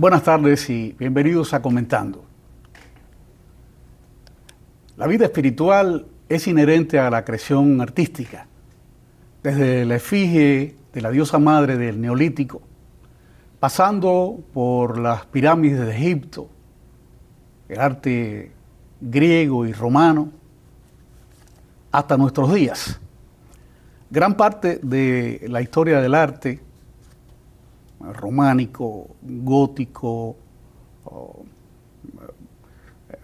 Buenas tardes y bienvenidos a Comentando. La vida espiritual es inherente a la creación artística. Desde la efigie de la diosa madre del Neolítico, pasando por las pirámides de Egipto, el arte griego y romano, hasta nuestros días. Gran parte de la historia del arte románico, gótico, eh,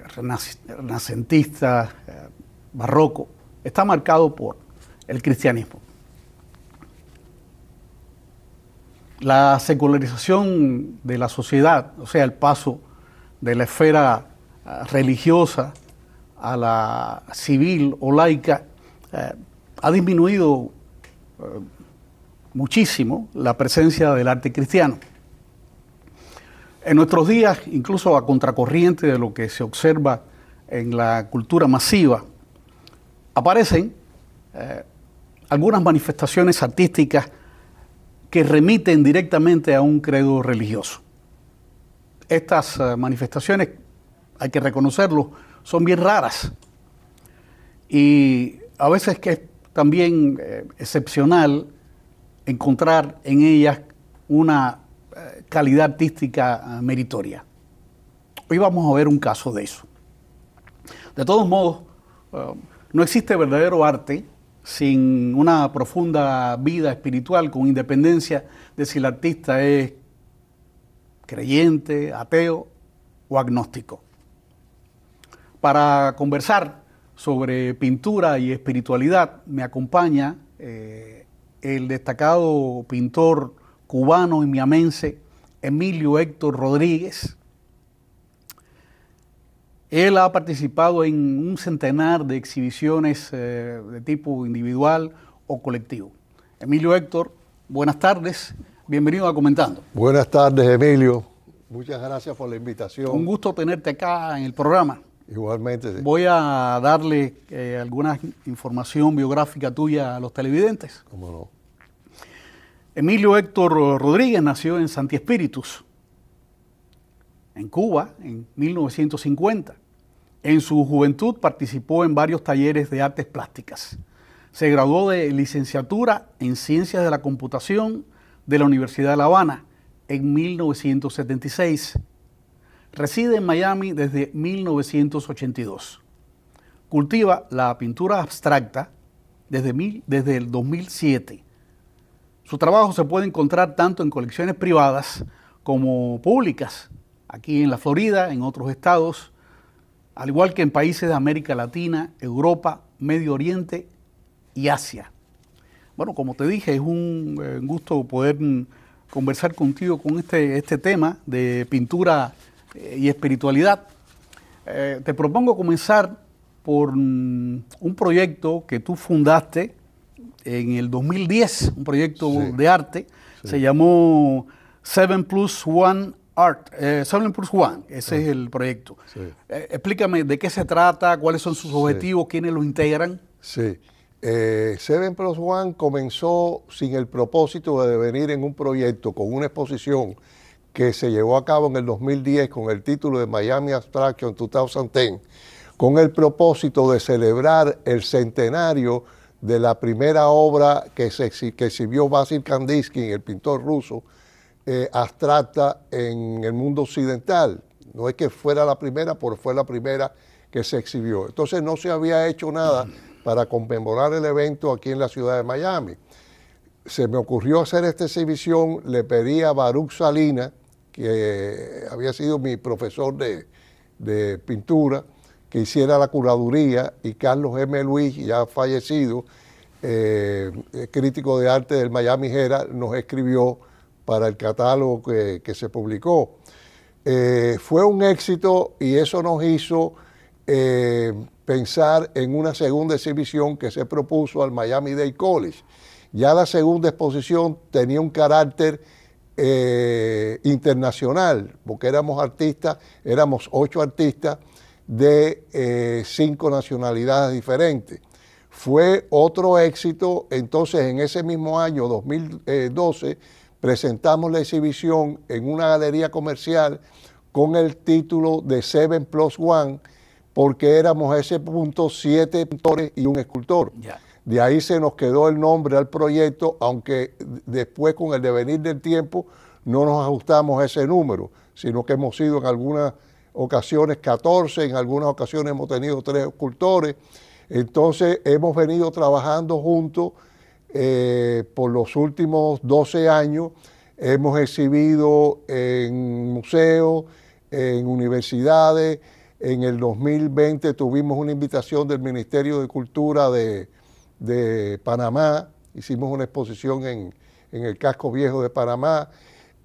renacentista, eh, barroco, está marcado por el cristianismo. La secularización de la sociedad, o sea, el paso de la esfera eh, religiosa a la civil o laica, ha disminuido muchísimo la presencia del arte cristiano. En nuestros días, incluso a contracorriente de lo que se observa en la cultura masiva, aparecen eh, algunas manifestaciones artísticas que remiten directamente a un credo religioso. Estas eh, manifestaciones, hay que reconocerlo, son bien raras y a veces que es también eh, excepcional encontrar en ellas una eh, calidad artística eh, meritoria. Hoy vamos a ver un caso de eso. De todos modos, eh, no existe verdadero arte sin una profunda vida espiritual, con independencia de si el artista es creyente, ateo o agnóstico. Para conversar sobre pintura y espiritualidad me acompaña el destacado pintor cubano y miamense Emilio Héctor Rodríguez. Él ha participado en un centenar de exhibiciones eh, de tipo individual o colectivo. Emilio Héctor, buenas tardes, bienvenido a Comentando. Buenas tardes, Emilio. Muchas gracias por la invitación. Un gusto tenerte acá en el programa. Igualmente. Sí. Voy a darle eh, alguna información biográfica tuya a los televidentes. ¿Cómo no? Emilio Héctor Rodríguez nació en Santi Espíritus, en Cuba, en 1950. En su juventud participó en varios talleres de artes plásticas. Se graduó de licenciatura en Ciencias de la Computación de la Universidad de La Habana en 1976. Reside en Miami desde 1982. Cultiva la pintura abstracta desde, desde el 2007 su trabajo se puede encontrar tanto en colecciones privadas como públicas, aquí en la Florida, en otros estados, al igual que en países de América Latina, Europa, Medio Oriente y Asia. Bueno, como te dije, es un eh, gusto poder mm, conversar contigo con este, este tema de pintura eh, y espiritualidad. Eh, te propongo comenzar por mm, un proyecto que tú fundaste en el 2010 un proyecto de arte, se llamó Seven Plus One Art, eh, Plus One, ese es ah. el proyecto. Eh, explícame de qué se trata, cuáles son sus objetivos, quiénes lo integran. Sí, eh, Plus One comenzó sin el propósito de venir en un proyecto con una exposición que se llevó a cabo en el 2010 con el título de Miami Abstraction 2010, con el propósito de celebrar el centenario de la primera obra que, se, exhibió Vasil Kandinsky, el pintor ruso, eh, abstracta en el mundo occidental. No es que fuera la primera, pero fue la primera que se exhibió. Entonces no se había hecho nada para conmemorar el evento aquí en la ciudad de Miami. Se me ocurrió hacer esta exhibición, le pedí a Baruch Salina, que había sido mi profesor de pintura, que hiciera la curaduría y Carlos M. Luis, ya fallecido, eh, eh, crítico de arte del Miami Herald, nos escribió para el catálogo que, se publicó. Eh, fue un éxito y eso nos hizo pensar en una segunda exhibición que se propuso al Miami Day College. Ya la segunda exposición tenía un carácter internacional, porque éramos artistas, éramos ocho artistas de eh, cinco nacionalidades diferentes. Fue otro éxito, entonces en ese mismo año, 2012, presentamos la exhibición en una galería comercial con el título de Seven Plus One, porque éramos a ese punto siete pintores y un escultor. De ahí se nos quedó el nombre al proyecto, aunque después con el devenir del tiempo no nos ajustamos a ese número, sino que hemos sido en algunas ocasiones 14, en algunas ocasiones hemos tenido tres escultores. Entonces hemos venido trabajando juntos eh, por los últimos 12 años. Hemos exhibido en museos, en universidades. En el 2020 tuvimos una invitación del Ministerio de Cultura de, Panamá. Hicimos una exposición en, en el casco viejo de Panamá.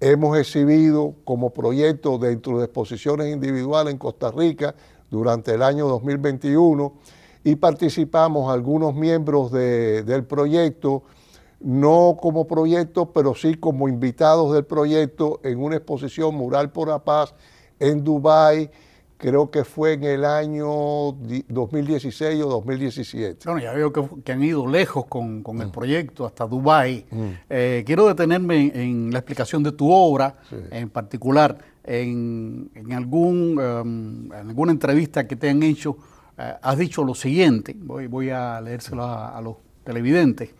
Hemos exhibido como proyecto dentro de exposiciones individuales en Costa Rica durante el año 2021 y participamos algunos miembros del proyecto, no como proyecto, pero sí como invitados del proyecto en una exposición Mural por la Paz en Dubái creo que fue en el año 2016 o 2017. Bueno, ya veo que, han ido lejos con, el mm. proyecto, hasta Dubái. Mm. Eh, quiero detenerme en, la explicación de tu obra, en particular en, algún, em, alguna entrevista que te han hecho, eh, has dicho lo siguiente, voy, voy a leérselo a los televidentes.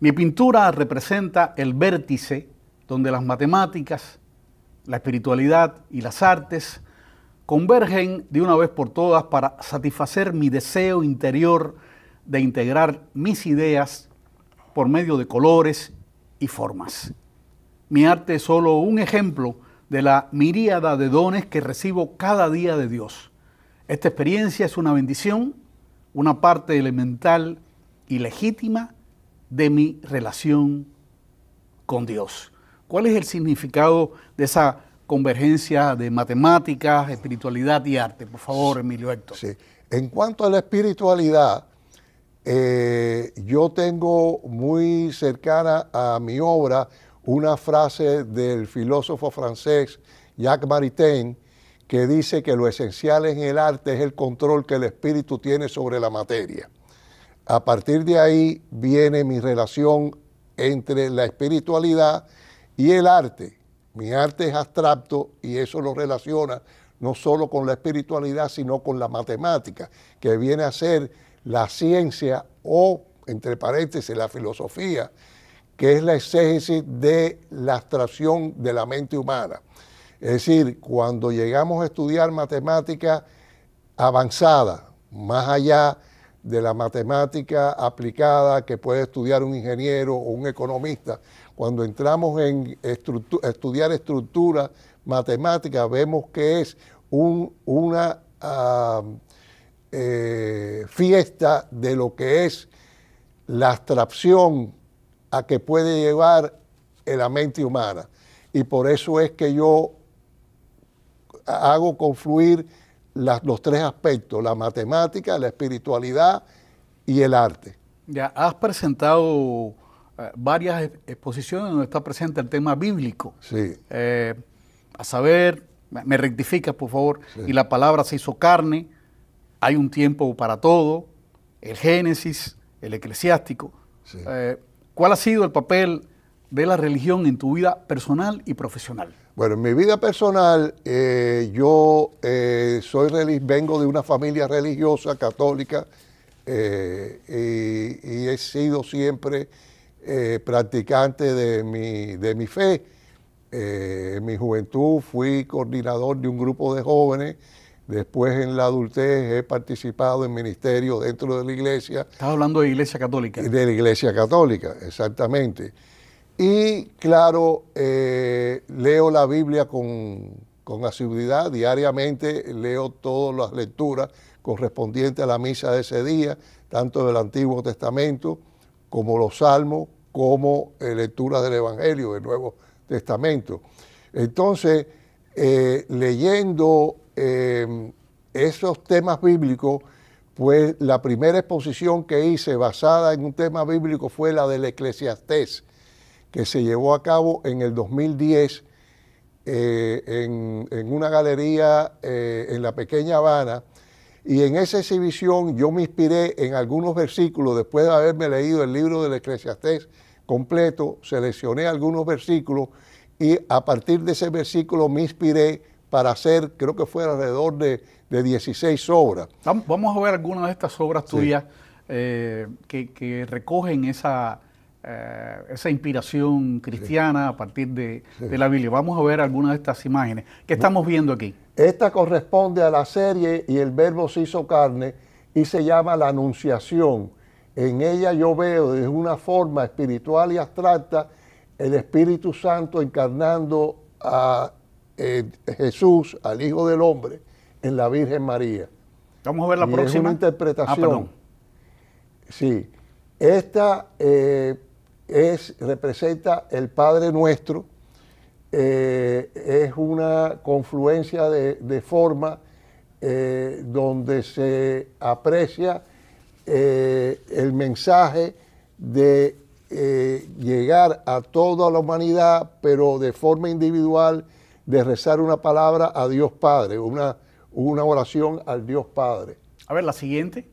Mi pintura representa el vértice donde las matemáticas, la espiritualidad y las artes convergen de una vez por todas para satisfacer mi deseo interior de integrar mis ideas por medio de colores y formas. Mi arte es solo un ejemplo de la miríada de dones que recibo cada día de Dios. Esta experiencia es una bendición, una parte elemental y legítima de mi relación con Dios. ¿Cuál es el significado de esa convergencia de matemáticas, espiritualidad y arte. Por favor, Emilio Héctor. Sí. En cuanto a la espiritualidad, eh, yo tengo muy cercana a mi obra una frase del filósofo francés Jacques Maritain que dice que lo esencial en el arte es el control que el espíritu tiene sobre la materia. A partir de ahí viene mi relación entre la espiritualidad y el arte mi arte es abstracto y eso lo relaciona no solo con la espiritualidad, sino con la matemática, que viene a ser la ciencia o, entre paréntesis, la filosofía, que es la exégesis de la abstracción de la mente humana. Es decir, cuando llegamos a estudiar matemática avanzada, más allá de de la matemática aplicada que puede estudiar un ingeniero o un economista. Cuando entramos en estudiar estructura matemática, vemos que es una eh, fiesta de lo que es la abstracción a que puede llevar la mente humana. Y por eso es que yo hago confluir los tres aspectos, la matemática, la espiritualidad y el arte. Ya, has presentado eh, varias exposiciones donde está presente el tema bíblico. Sí. Eh, a saber, me rectificas por favor, y la palabra se hizo carne, hay un tiempo para todo, el Génesis, el eclesiástico. Sí. Eh, ¿Cuál ha sido el papel de la religión en tu vida personal y profesional? Bueno, en mi vida personal, eh, yo eh, soy vengo de una familia religiosa, católica, eh, y, he sido siempre practicante de mi, de mi fe. en mi juventud fui coordinador de un grupo de jóvenes. Después en la adultez he participado en ministerios dentro de la iglesia. Estás hablando de iglesia católica. De la iglesia católica, exactamente. Y claro, eh, leo la Biblia con, con asiduidad, diariamente leo todas las lecturas correspondientes a la misa de ese día, tanto del Antiguo Testamento como los Salmos, como eh, lecturas del Evangelio del Nuevo Testamento. Entonces, eh, leyendo em, esos temas bíblicos, pues la primera exposición que hice basada en un tema bíblico fue la del eclesiastés, que se llevó a cabo en el 2010 eh, en, una galería eh, en la pequeña Habana. Y en esa exhibición yo me inspiré en algunos versículos, después de haberme leído el libro del Eclesiastés completo, seleccioné algunos versículos y a partir de ese versículo me inspiré para hacer, creo que fue alrededor de, 16 obras. Vamos a ver algunas de estas obras tuyas eh, que, recogen esa, eh, esa inspiración cristiana a partir de, la Biblia. Vamos a ver algunas de estas imágenes. ¿Qué estamos viendo aquí? Esta corresponde a la serie y el verbo se hizo carne y se llama la Anunciación. En ella yo veo de una forma espiritual y abstracta el Espíritu Santo encarnando a eh, Jesús, al Hijo del Hombre, en la Virgen María. Vamos a ver la próxima. Es una ah, interpretación. Sí. Esta eh, es, representa el Padre Nuestro, eh, es una confluencia de, de forma eh, donde se aprecia eh, el mensaje de llegar a toda la humanidad, pero de forma individual, de rezar una palabra a Dios Padre, una, una oración al Dios Padre. A ver, la siguiente.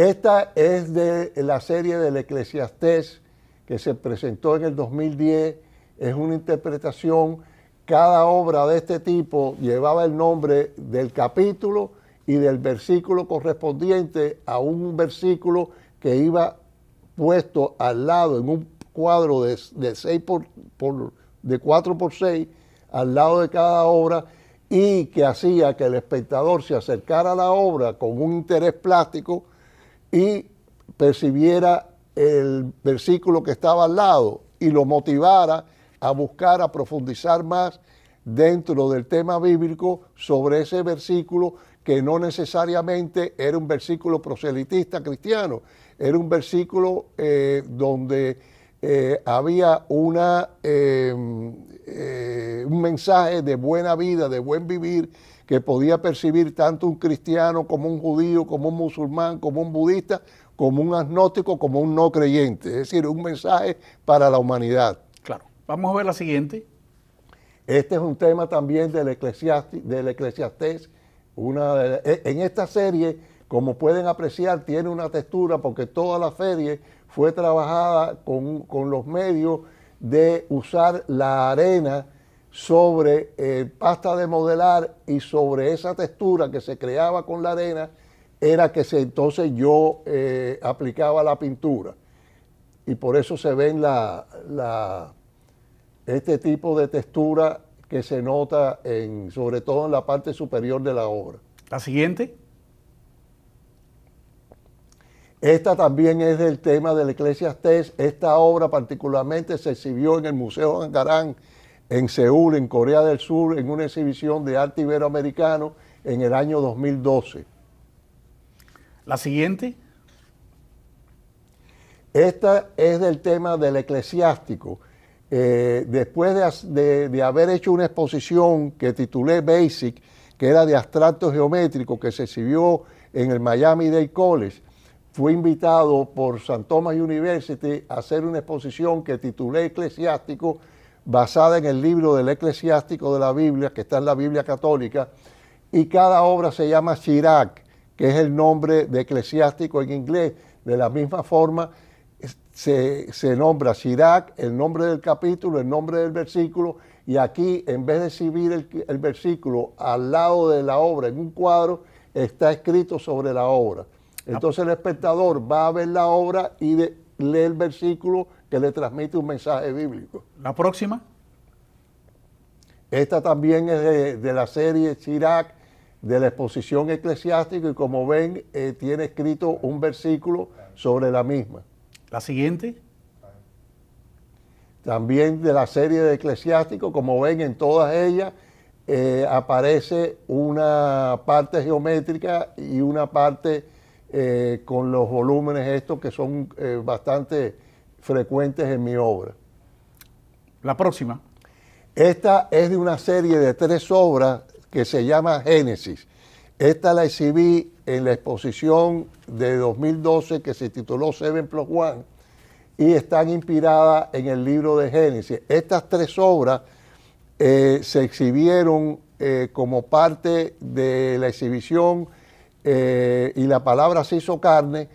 Esta es de la serie del Eclesiastés que se presentó en el 2010. Es una interpretación. Cada obra de este tipo llevaba el nombre del capítulo y del versículo correspondiente a un versículo que iba puesto al lado en un cuadro de, de, por, 4 por 6 al lado de cada obra y que hacía que el espectador se acercara a la obra con un interés plástico y percibiera el versículo que estaba al lado y lo motivara a buscar, a profundizar más dentro del tema bíblico sobre ese versículo que no necesariamente era un versículo proselitista cristiano, era un versículo eh, donde eh, había una, eh, un mensaje de buena vida, de buen vivir, que podía percibir tanto un cristiano como un judío, como un musulmán, como un budista, como un agnóstico, como un no creyente. Es decir, un mensaje para la humanidad. Claro. Vamos a ver la siguiente. Este es un tema también del, del eclesiastés. Una, e, en esta serie, como pueden apreciar, tiene una textura porque toda la serie fue trabajada con, con los medios de usar la arena sobre eh, pasta de modelar y sobre esa textura que se creaba con la arena era que entonces yo eh, aplicaba la pintura. Y por eso se ven la, este tipo de textura que se nota sobre todo en la parte superior de la obra. La siguiente. Esta también es del tema de del Eclesiastés. Esta obra particularmente se exhibió en el Museo Angarán en Seúl, en Corea del Sur, en una exhibición de arte iberoamericano en el año 2012. La siguiente. Esta es del tema del eclesiástico. Eh, después de, haber hecho una exposición que titulé Basic, que era de abstracto geométrico, que se exhibió en el Miami Day College, fui invitado por San Thomas University a hacer una exposición que titulé Eclesiástico basada en el libro del eclesiástico de la Biblia, que está en la Biblia católica, y cada obra se llama Chirac, que es el nombre de eclesiástico en inglés. De la misma forma, se, nombra Chirac, el nombre del capítulo, el nombre del versículo, y aquí, en vez de exhibir el, versículo al lado de la obra en un cuadro, está escrito sobre la obra. Ah. Entonces el espectador va a ver la obra y lee el versículo que le transmite un mensaje bíblico. ¿La próxima? Esta también es de, la serie Chirac, de la exposición eclesiástica, y como ven, eh, tiene escrito un versículo sobre la misma. ¿La siguiente? También de la serie de eclesiásticos, como ven en todas ellas, eh, aparece una parte geométrica y una parte eh, con los volúmenes estos que son bastante frecuentes en mi obra. La próxima. Esta es de una serie de tres obras que se llama Génesis. Esta la exhibí en la exposición de 2012 que se tituló Seven Plus One y están inspiradas en el libro de Génesis. Estas tres obras eh, se exhibieron eh, como parte de la exhibición eh, y la palabra se hizo carne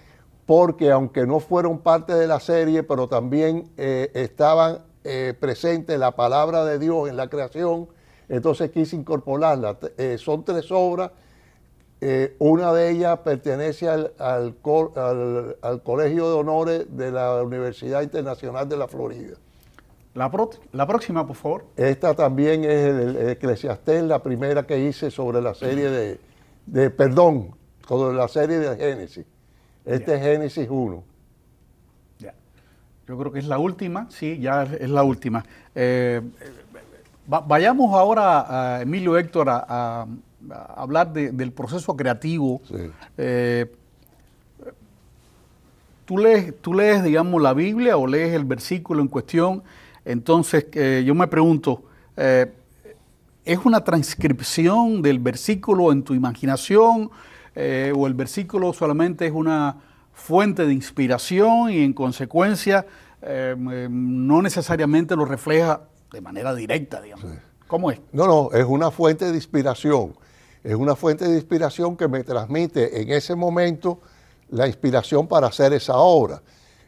porque aunque no fueron parte de la serie, pero también eh, estaban eh, presentes la palabra de Dios en la creación, entonces quise incorporarla. Eh, son tres obras, una de ellas pertenece al, Colegio de Honores de la Universidad Internacional de la Florida. La, próxima, por favor. Esta también es el, el la primera que hice sobre la serie de perdón, sobre la serie de Génesis. Este es Génesis 1. Yo creo que es la última, sí, ya es la última. Eh, vayamos ahora, Emilio Héctor, a, hablar del proceso creativo. Eh, tú, lees, tú lees, digamos, la Biblia o lees el versículo en cuestión, entonces eh, yo me pregunto, ¿es una transcripción del versículo en tu imaginación? Eh, o el versículo solamente es una fuente de inspiración y en consecuencia eh, eh, no necesariamente lo refleja de manera directa, digamos. ¿Cómo es? No, no, es una fuente de inspiración. Es una fuente de inspiración que me transmite en ese momento la inspiración para hacer esa obra.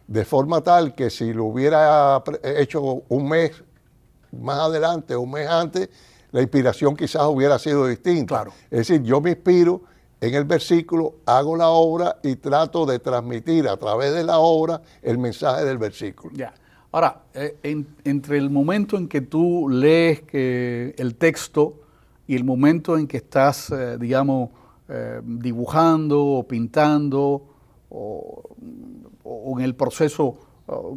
De forma tal que si lo hubiera hecho un mes más adelante, un mes antes, la inspiración quizás hubiera sido distinta. Claro. Es decir, yo me inspiro en el versículo, hago la obra y trato de transmitir a través de la obra el mensaje del versículo. Ya. Ahora, eh, entre el momento en que tú lees el texto y el momento en que estás, eh, digamos, eh, dibujando o pintando o, en el proceso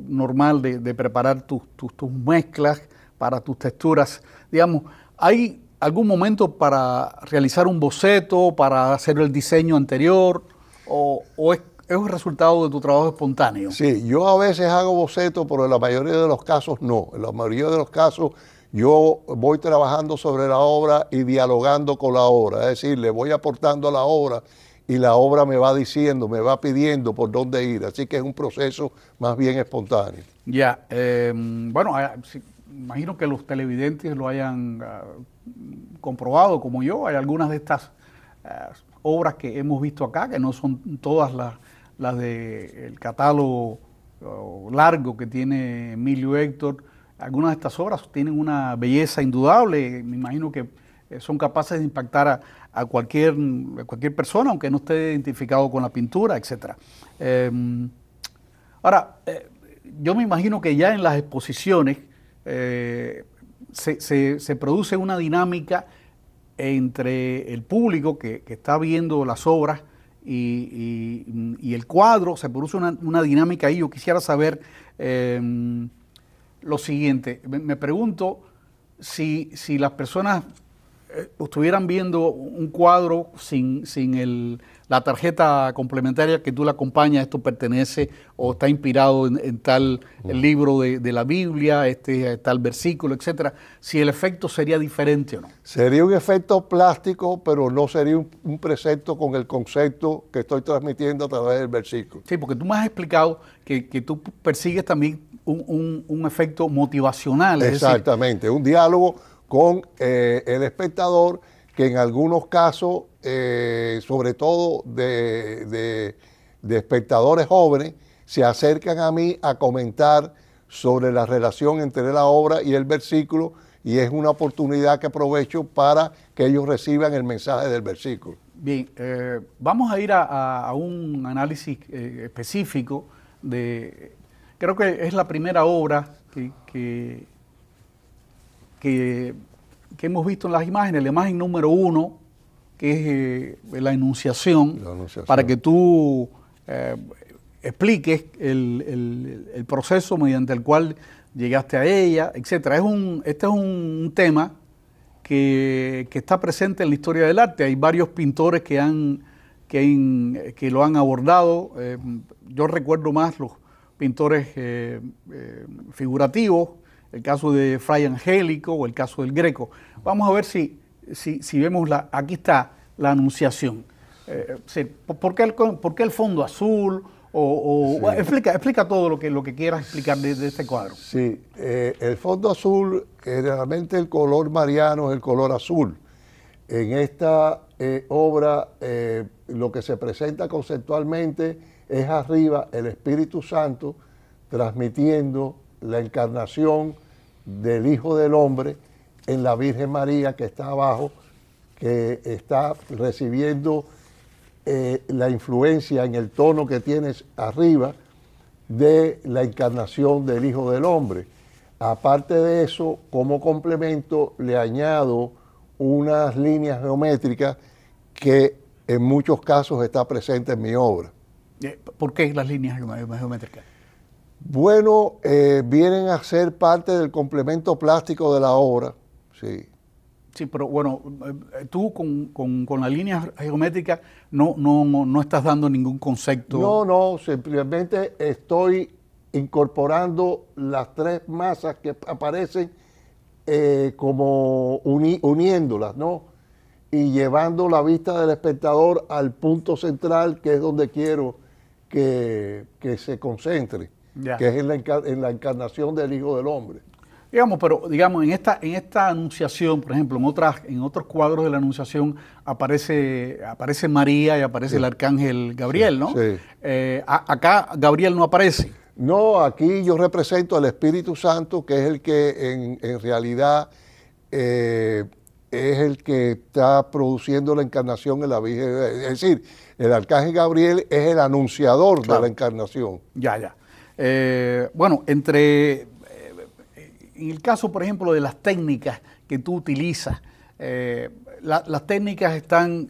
normal de, preparar tus, tus mezclas para tus texturas, digamos, hay algún momento para realizar un boceto, para hacer el diseño anterior, o, es, es, resultado de tu trabajo espontáneo? Sí, yo a veces hago boceto, pero en la mayoría de los casos no. En la mayoría de los casos yo voy trabajando sobre la obra y dialogando con la obra, es decir, le voy aportando a la obra y la obra me va diciendo, me va pidiendo por dónde ir. Así que es un proceso más bien espontáneo. Ya, eh, bueno, ah, imagino que los televidentes lo hayan ah, comprobado como yo, hay algunas de estas ah, obras que hemos visto acá, que no son todas las, las del catálogo largo que tiene Emilio Héctor, algunas de estas obras tienen una belleza indudable, me imagino que eh, son capaces de impactar a, cualquier, cualquier persona, aunque no esté identificado con la pintura, etc. Em, ahora, eh, yo me imagino que ya en las exposiciones, eh, se, produce una dinámica entre el público que, está viendo las obras y, el cuadro, se produce una, dinámica ahí. Yo quisiera saber em, lo siguiente, me, pregunto si, si, las personas eh, estuvieran viendo un cuadro sin, sin el la tarjeta complementaria que tú la acompañas, esto pertenece o está inspirado en, tal mm. libro de, la Biblia, este tal versículo, etcétera, si el efecto sería diferente o no. Sería un efecto plástico, pero no sería un, precepto con el concepto que estoy transmitiendo a través del versículo. Sí, porque tú me has explicado que, tú persigues también un, efecto motivacional. Exactamente, un diálogo con eh, el espectador que en algunos casos, eh, sobre todo de, espectadores jóvenes, se acercan a mí a comentar sobre la relación entre la obra y el versículo y es una oportunidad que aprovecho para que ellos reciban el mensaje del versículo. Bien, eh, vamos a ir a, un análisis eh, específico de, creo que es la primera obra que, que que hemos visto en las imágenes, la imagen número uno, que es eh, la, enunciación, para que tú eh, expliques el, proceso mediante el cual llegaste a ella, etcétera. Es un, este es un tema que, está presente en la historia del arte. Hay varios pintores que, han, que, lo han abordado. Eh, yo recuerdo más los pintores figurativos, el caso de Fray Angélico o el caso del Greco. Vamos a ver si, si, vemos, la, aquí está la anunciación. Eh, ¿por, qué el, fondo azul? O, explica, explica todo lo que, lo que quieras explicar de, este cuadro. Sí, eh, el fondo azul, generalmente el color mariano es el color azul. En esta eh, obra lo que se presenta conceptualmente es arriba el Espíritu Santo transmitiendo la encarnación del Hijo del Hombre en la Virgen María que está abajo, que está recibiendo eh, la influencia en el tono que tienes arriba de la encarnación del Hijo del Hombre. Aparte de eso, como complemento, le añado unas líneas geométricas que en muchos casos está presente en mi obra. Eh, ¿Por qué las líneas geométricas? Bueno, eh, vienen a ser parte del complemento plástico de la obra, sí. Sí, pero bueno, eh, tú con, la línea geométrica no, no, no estás dando ningún concepto. No, no, simplemente estoy incorporando las tres masas que aparecen eh, como uniéndolas, ¿no? Y llevando la vista del espectador al punto central, que es donde quiero que, que se concentre que es en la, encarnación del Hijo del Hombre. Digamos, pero digamos, en esta, en esta anunciación, por ejemplo, en, otras, en otros cuadros de la anunciación aparece, aparece María y aparece el arcángel Gabriel, ¿no? Eh, acá Gabriel no aparece. No, aquí yo represento al Espíritu Santo, que es el que en, realidad eh, es el que está produciendo la encarnación en la Virgen. Es decir, el arcángel Gabriel es el anunciador de la encarnación. Ya, ya. Eh, bueno, entre, eh, en el caso, por ejemplo, de las técnicas que tú utilizas, eh, las técnicas están,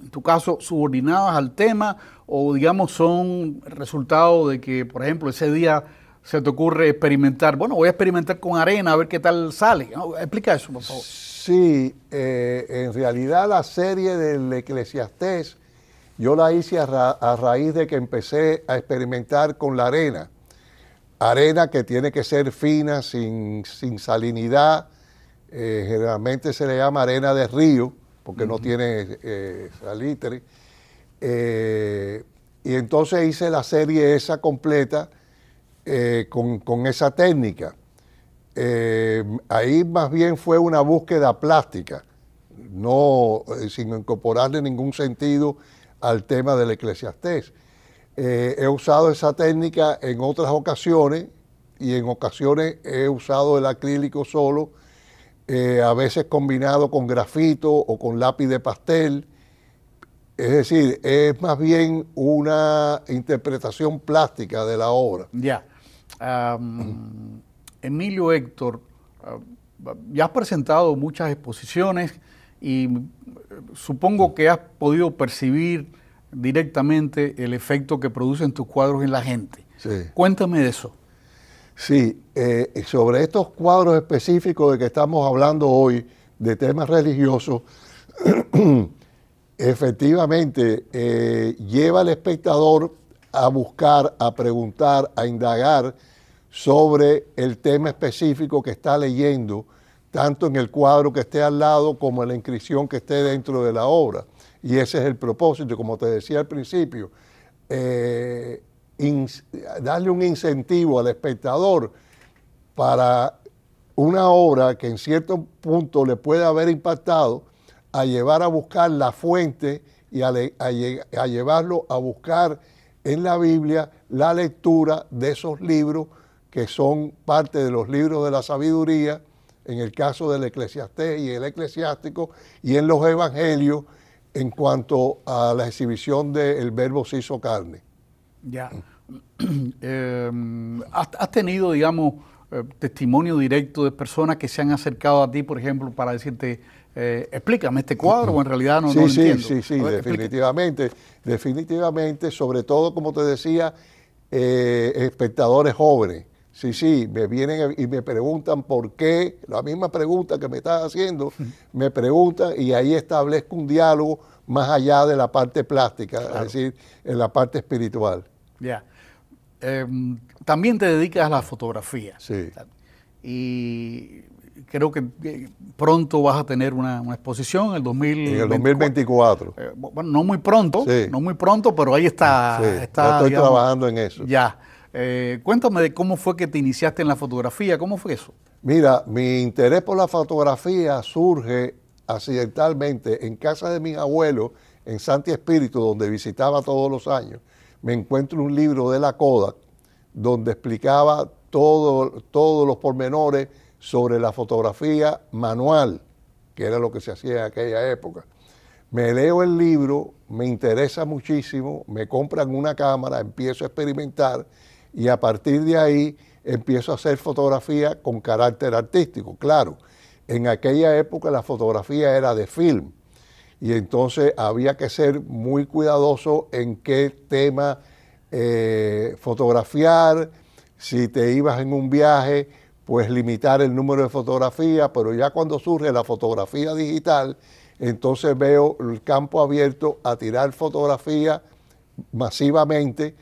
en tu caso, subordinadas al tema o, digamos, son resultado de que, por ejemplo, ese día se te ocurre experimentar, bueno, voy a experimentar con arena a ver qué tal sale. Explica eso, por favor. Sí, eh, en realidad la serie del eclesiastés yo la hice a, raíz de que empecé a experimentar con la arena. Arena que tiene que ser fina, sin, salinidad. Eh, generalmente se le llama arena de río, porque no tiene eh, salitre. Eh, y entonces hice la serie esa completa eh, con, con, esa técnica. ahí más bien fue una búsqueda plástica, no sin incorporarle ningún sentido al tema del eclesiastés. Eh, he usado esa técnica en otras ocasiones y en ocasiones he usado el acrílico solo, eh, a veces combinado con grafito o con lápiz de pastel. Es decir, es más bien una interpretación plástica de la obra. Ya. Emilio Héctor, ah, ya has presentado muchas exposiciones y eh, supongo que has podido percibir directamente el efecto que producen tus cuadros en la gente. Cuéntame de eso. Sí, eh, sobre estos cuadros específicos de que estamos hablando hoy, de temas religiosos, efectivamente eh, lleva al espectador a buscar, a preguntar, a indagar sobre el tema específico que está leyendo tanto en el cuadro que esté al lado como en la inscripción que esté dentro de la obra. Y ese es el propósito, como te decía al principio, eh, darle un incentivo al espectador para una obra que en cierto punto le puede haber impactado, a llevar a buscar la fuente y a, llevarlo a buscar en la Biblia la lectura de esos libros que son parte de los libros de la sabiduría en el caso del eclesiastés y el eclesiástico, y en los evangelios en cuanto a la exhibición del verbo se carne. Ya. Em, has, tenido, digamos, eh, testimonio directo de personas que se han acercado a ti, por ejemplo, para decirte, eh, explícame este cuadro, o en realidad no, lo entiendo. Sí, sí, sí, definitivamente, definitivamente, sobre todo, como te decía, eh, espectadores jóvenes Sí, sí, me vienen y me preguntan por qué, la misma pregunta que me estás haciendo, me preguntan y ahí establezco un diálogo más allá de la parte plástica, es decir, en la parte espiritual. Ya. Em, también te dedicas a la fotografía. Sí. Y creo que pronto vas a tener una, exposición en el 2024. Eh, bueno, no muy pronto, no muy pronto, pero ahí está. Yo estoy trabajando en eso. Ya. Eh, cuéntame de cómo fue que te iniciaste en la fotografía, ¿cómo fue eso? Mira, mi interés por la fotografía surge accidentalmente en casa de mis abuelos en Santi Espíritu, donde visitaba todos los años. Me encuentro un libro de la Kodak donde explicaba todo, todos los pormenores sobre la fotografía manual, que era lo que se hacía en aquella época. Me leo el libro, me interesa muchísimo, me compran una cámara, empiezo a experimentar y a partir de ahí empiezo a hacer fotografía con carácter artístico, claro. En aquella época la fotografía era de film y entonces había que ser muy cuidadoso en qué tema eh, fotografiar, si te ibas en un viaje, pues limitar el número de fotografías, pero ya cuando surge la fotografía digital, entonces veo el campo abierto a tirar fotografía masivamente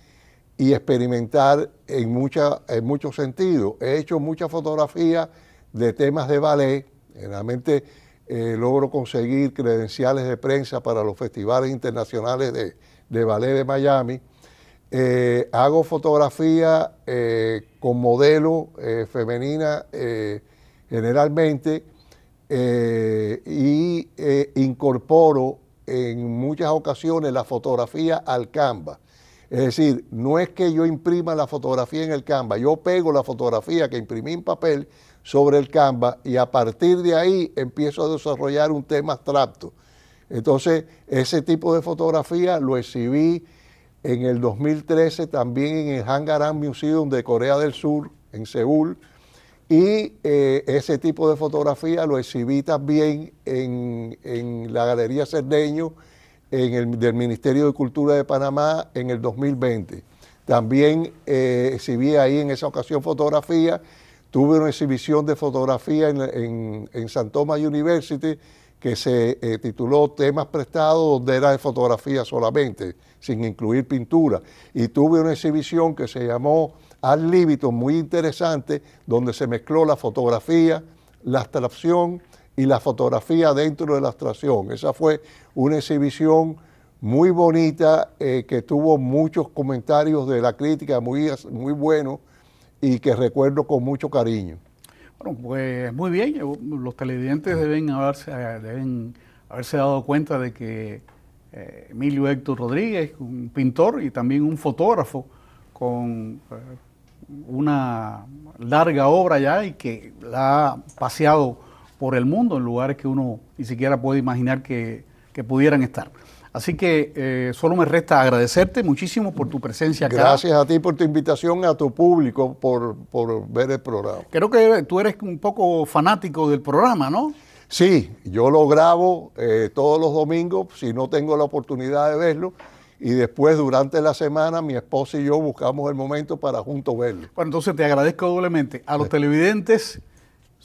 y experimentar en, mucha, en muchos sentidos. He hecho muchas fotografías de temas de ballet, generalmente eh, logro conseguir credenciales de prensa para los festivales internacionales de, de ballet de Miami. Eh, hago fotografía eh, con modelo femenina generalmente y incorporo en muchas ocasiones la fotografía al canvas es decir, no es que yo imprima la fotografía en el Canva, yo pego la fotografía que imprimí en papel sobre el Canva y a partir de ahí empiezo a desarrollar un tema abstracto. Entonces, ese tipo de fotografía lo exhibí en el 2013 también en el Hangaran Museum de Corea del Sur, en Seúl, y eh, ese tipo de fotografía lo exhibí también en, en la Galería Cerdeño el, del Ministerio de Cultura de Panamá en el 2020. También eh, exhibí ahí en esa ocasión fotografía, tuve una exhibición de fotografía en, en, en San Thomas University que se eh, tituló Temas prestados, donde era de fotografía solamente, sin incluir pintura. Y tuve una exhibición que se llamó Al Líbito, muy interesante, donde se mezcló la fotografía, la abstracción y la fotografía dentro de la abstracción. Esa fue una exhibición muy bonita eh, que tuvo muchos comentarios de la crítica muy, muy buenos y que recuerdo con mucho cariño. Bueno, pues muy bien, eh, los televidentes deben haberse, eh, deben haberse dado cuenta de que Emilio Héctor Rodríguez, un pintor y también un fotógrafo con una larga obra ya y que la ha paseado por el mundo, en lugares que uno ni siquiera puede imaginar que, pudieran estar. Así que eh, solo me resta agradecerte muchísimo por tu presencia acá. Gracias a ti por tu invitación, a tu público por, ver el programa. Creo que tú eres un poco fanático del programa, ¿no? Sí, yo lo grabo eh, todos los domingos, si no tengo la oportunidad de verlo, y después durante la semana mi esposa y yo buscamos el momento para juntos verlo. Bueno, entonces te agradezco doblemente a los televidentes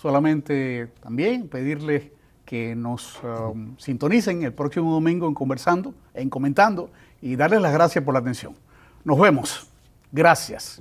solamente también pedirles que nos um, sintonicen el próximo domingo en conversando, en comentando y darles las gracias por la atención. Nos vemos. Gracias.